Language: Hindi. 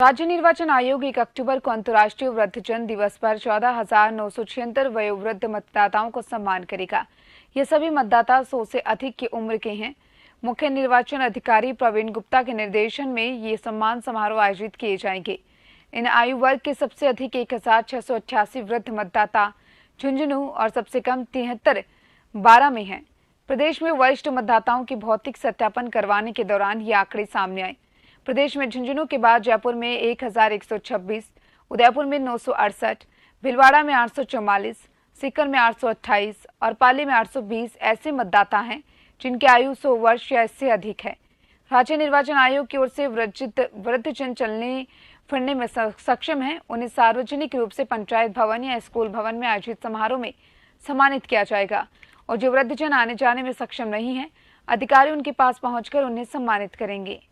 राज्य निर्वाचन आयोग एक अक्टूबर को अंतर्राष्ट्रीय वृद्धजन दिवस पर चौदह हजार नौ सौ छिहत्तर वयोवृद्ध मतदाताओं को सम्मान करेगा ये सभी मतदाता सौ से अधिक की उम्र के हैं मुख्य निर्वाचन अधिकारी प्रवीण गुप्ता के निर्देशन में ये सम्मान समारोह आयोजित किए जाएंगे इन आयु वर्ग के सबसे अधिक एक वृद्ध मतदाता झुंझुनू और सबसे कम तिहत्तर बारह में है प्रदेश में वरिष्ठ मतदाताओं की भौतिक सत्यापन करवाने के दौरान ये आंकड़े सामने आए प्रदेश में झुंझुनू के बाद जयपुर में 1126, उदयपुर में नौ भिलवाड़ा में आठ सीकर में 828 और पाली में 820 ऐसे मतदाता हैं जिनके आयु 100 वर्ष या इससे अधिक है राज्य निर्वाचन आयोग की ओर से वृद्ध जन चलने फिरने में सक्षम है उन्हें सार्वजनिक रूप से पंचायत भवन या स्कूल भवन में आयोजित समारोह में सम्मानित किया जाएगा और जो वृद्धजन आने जाने में सक्षम नहीं है अधिकारी उनके पास पहुंचकर उन्हें सम्मानित करेंगे